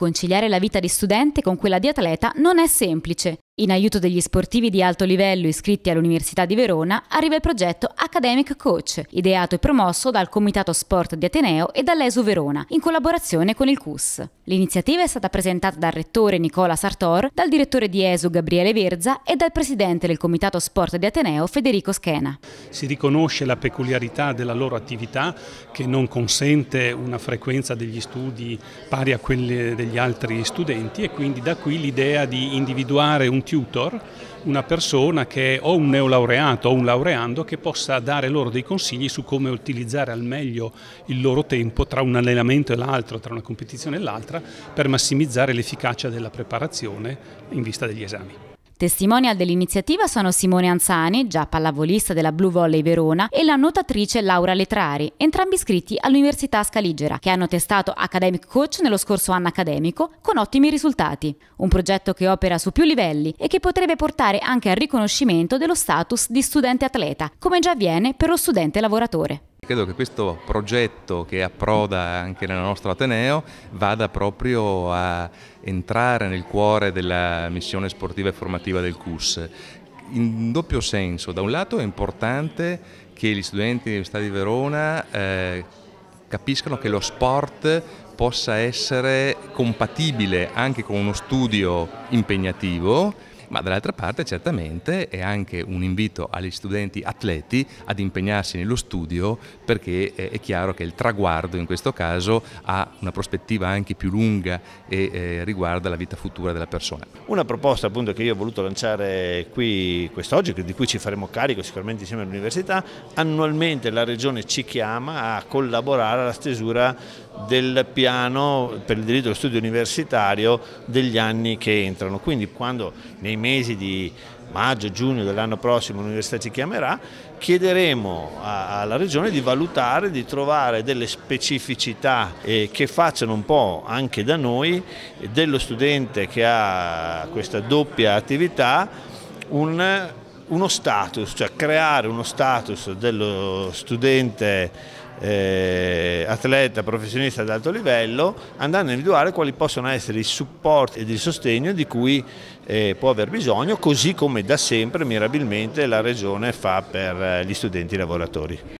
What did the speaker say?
Conciliare la vita di studente con quella di atleta non è semplice in aiuto degli sportivi di alto livello iscritti all'Università di Verona arriva il progetto Academic Coach, ideato e promosso dal Comitato Sport di Ateneo e dall'ESU Verona, in collaborazione con il CUS. L'iniziativa è stata presentata dal rettore Nicola Sartor, dal direttore di ESU Gabriele Verza e dal presidente del Comitato Sport di Ateneo Federico Schena. Si riconosce la peculiarità della loro attività che non consente una frequenza degli studi pari a quelle degli altri studenti e quindi da qui l'idea di individuare un tutor, una persona che è o un neolaureato o un laureando che possa dare loro dei consigli su come utilizzare al meglio il loro tempo tra un allenamento e l'altro, tra una competizione e l'altra, per massimizzare l'efficacia della preparazione in vista degli esami. Testimonial dell'iniziativa sono Simone Anzani, già pallavolista della Blue Volley Verona, e la nuotatrice Laura Letrari, entrambi iscritti all'Università Scaligera, che hanno testato Academic Coach nello scorso anno accademico con ottimi risultati. Un progetto che opera su più livelli e che potrebbe portare anche al riconoscimento dello status di studente atleta, come già avviene per lo studente lavoratore. Credo che questo progetto che approda anche nel nostro Ateneo vada proprio a entrare nel cuore della missione sportiva e formativa del CUS. In doppio senso, da un lato è importante che gli studenti dell'Università di Verona eh, capiscano che lo sport possa essere compatibile anche con uno studio impegnativo ma dall'altra parte certamente è anche un invito agli studenti atleti ad impegnarsi nello studio perché eh, è chiaro che il traguardo in questo caso ha una prospettiva anche più lunga e eh, riguarda la vita futura della persona. Una proposta appunto che io ho voluto lanciare qui quest'oggi, di cui ci faremo carico sicuramente insieme all'università, annualmente la Regione ci chiama a collaborare alla stesura del piano per il diritto allo studio universitario degli anni che entrano. Quindi quando nei mesi di maggio, giugno dell'anno prossimo l'università ci chiamerà, chiederemo alla Regione di valutare, di trovare delle specificità eh, che facciano un po' anche da noi dello studente che ha questa doppia attività un, uno status, cioè creare uno status dello studente eh, atleta professionista ad alto livello andando a individuare quali possono essere i supporti e il sostegno di cui eh, può aver bisogno, così come da sempre mirabilmente la Regione fa per eh, gli studenti lavoratori.